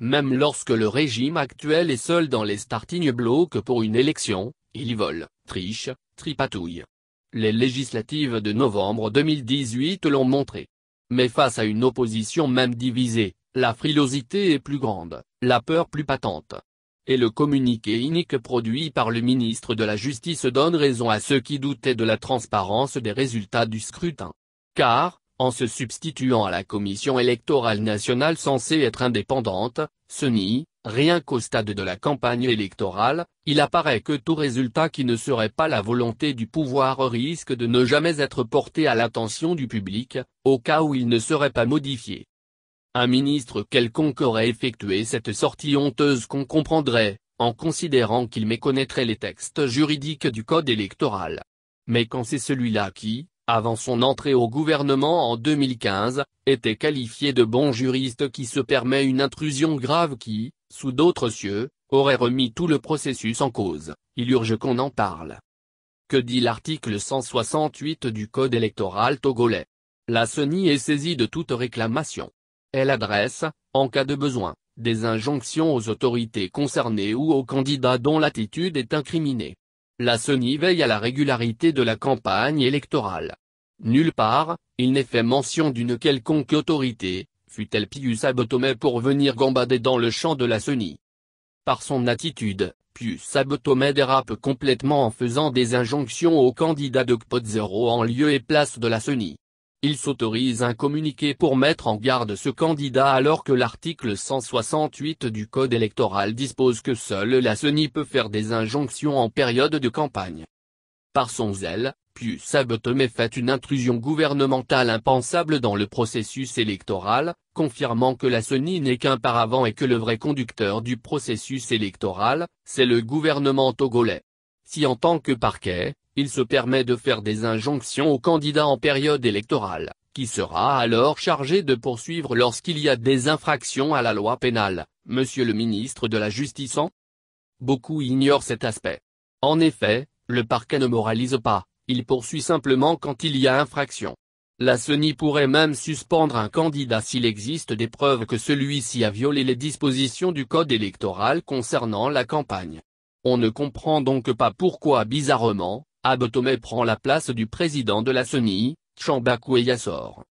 Même lorsque le régime actuel est seul dans les starting blocks pour une élection, il vole, triche, tripatouille. Les législatives de novembre 2018 l'ont montré. Mais face à une opposition même divisée, la frilosité est plus grande, la peur plus patente. Et le communiqué unique produit par le ministre de la Justice donne raison à ceux qui doutaient de la transparence des résultats du scrutin. Car, en se substituant à la Commission électorale nationale censée être indépendante, ce n'est, rien qu'au stade de la campagne électorale, il apparaît que tout résultat qui ne serait pas la volonté du pouvoir risque de ne jamais être porté à l'attention du public, au cas où il ne serait pas modifié. Un ministre quelconque aurait effectué cette sortie honteuse qu'on comprendrait, en considérant qu'il méconnaîtrait les textes juridiques du code électoral. Mais quand c'est celui-là qui, avant son entrée au gouvernement en 2015, était qualifié de bon juriste qui se permet une intrusion grave qui, sous d'autres cieux, aurait remis tout le processus en cause, il urge qu'on en parle. Que dit l'article 168 du Code électoral togolais La CENI est saisie de toute réclamation. Elle adresse, en cas de besoin, des injonctions aux autorités concernées ou aux candidats dont l'attitude est incriminée. La CENI veille à la régularité de la campagne électorale. Nulle part, il n'est fait mention d'une quelconque autorité, fut-elle Pius Abotomé pour venir gambader dans le champ de la Sony. Par son attitude, Pius Abotomé dérape complètement en faisant des injonctions au candidat de 0 en lieu et place de la CENI. Il s'autorise un communiqué pour mettre en garde ce candidat alors que l'article 168 du Code électoral dispose que seule la CENI peut faire des injonctions en période de campagne. Par son zèle, Pius Sabotomé fait une intrusion gouvernementale impensable dans le processus électoral, confirmant que la CENI n'est qu'un paravent et que le vrai conducteur du processus électoral, c'est le gouvernement togolais. Si en tant que parquet, il se permet de faire des injonctions aux candidats en période électorale, qui sera alors chargé de poursuivre lorsqu'il y a des infractions à la loi pénale, monsieur le ministre de la Justice en Beaucoup ignorent cet aspect. En effet, le parquet ne moralise pas, il poursuit simplement quand il y a infraction. La CENI pourrait même suspendre un candidat s'il existe des preuves que celui-ci a violé les dispositions du code électoral concernant la campagne. On ne comprend donc pas pourquoi bizarrement, Abotome prend la place du président de la CENI, Yassor.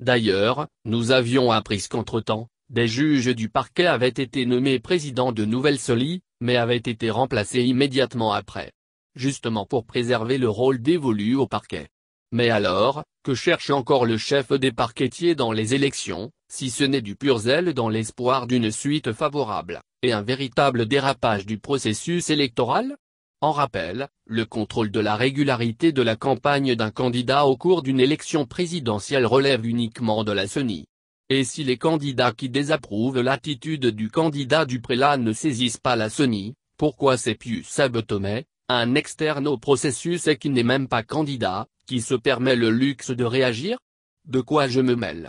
D'ailleurs, nous avions appris qu'entre-temps, des juges du parquet avaient été nommés président de nouvelle solie mais avaient été remplacés immédiatement après justement pour préserver le rôle dévolu au parquet. Mais alors, que cherche encore le chef des parquetiers dans les élections, si ce n'est du pur zèle dans l'espoir d'une suite favorable, et un véritable dérapage du processus électoral En rappel, le contrôle de la régularité de la campagne d'un candidat au cours d'une élection présidentielle relève uniquement de la CENI. Et si les candidats qui désapprouvent l'attitude du candidat du prélat ne saisissent pas la CENI, pourquoi c'est Pius Sabotomé, un externe au processus et qui n'est même pas candidat, qui se permet le luxe de réagir De quoi je me mêle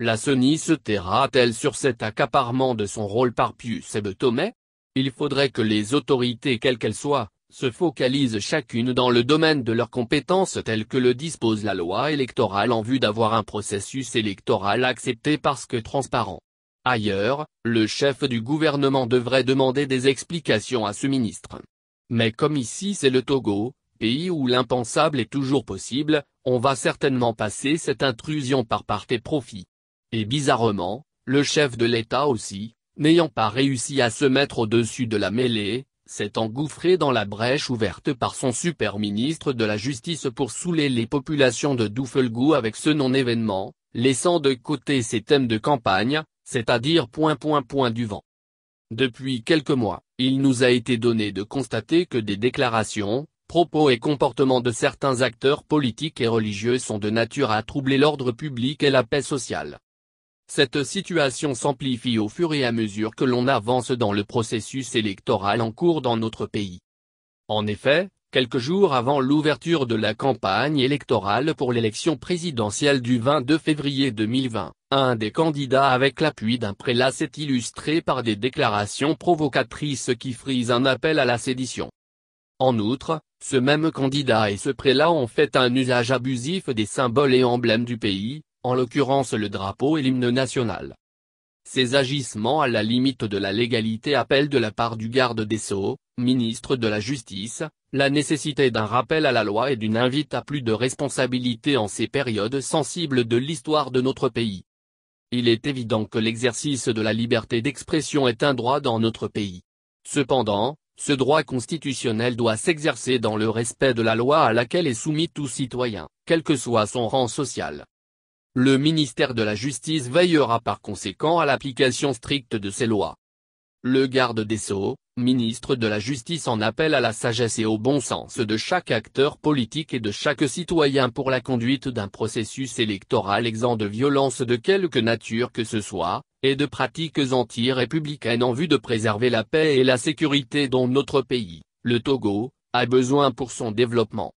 La CENI se taira-t-elle sur cet accaparement de son rôle par Pius et Il faudrait que les autorités quelles qu'elles soient, se focalisent chacune dans le domaine de leurs compétences telles que le dispose la loi électorale en vue d'avoir un processus électoral accepté parce que transparent. Ailleurs, le chef du gouvernement devrait demander des explications à ce ministre. Mais comme ici c'est le Togo, pays où l'impensable est toujours possible, on va certainement passer cette intrusion par part et profit. Et bizarrement, le chef de l'État aussi, n'ayant pas réussi à se mettre au-dessus de la mêlée, s'est engouffré dans la brèche ouverte par son super-ministre de la Justice pour saouler les populations de Doufelgou avec ce non-événement, laissant de côté ses thèmes de campagne, c'est-à-dire point point point du vent. Depuis quelques mois, il nous a été donné de constater que des déclarations, propos et comportements de certains acteurs politiques et religieux sont de nature à troubler l'ordre public et la paix sociale. Cette situation s'amplifie au fur et à mesure que l'on avance dans le processus électoral en cours dans notre pays. En effet, quelques jours avant l'ouverture de la campagne électorale pour l'élection présidentielle du 22 février 2020, un des candidats avec l'appui d'un prélat s'est illustré par des déclarations provocatrices qui frisent un appel à la sédition. En outre, ce même candidat et ce prélat ont fait un usage abusif des symboles et emblèmes du pays, en l'occurrence le drapeau et l'hymne national. Ces agissements à la limite de la légalité appellent de la part du garde des Sceaux, ministre de la Justice, la nécessité d'un rappel à la loi et d'une invite à plus de responsabilité en ces périodes sensibles de l'histoire de notre pays. Il est évident que l'exercice de la liberté d'expression est un droit dans notre pays. Cependant, ce droit constitutionnel doit s'exercer dans le respect de la loi à laquelle est soumis tout citoyen, quel que soit son rang social. Le ministère de la Justice veillera par conséquent à l'application stricte de ces lois. Le garde des Sceaux, ministre de la Justice en appelle à la sagesse et au bon sens de chaque acteur politique et de chaque citoyen pour la conduite d'un processus électoral exempt de violences de quelque nature que ce soit, et de pratiques anti-républicaines en vue de préserver la paix et la sécurité dont notre pays, le Togo, a besoin pour son développement.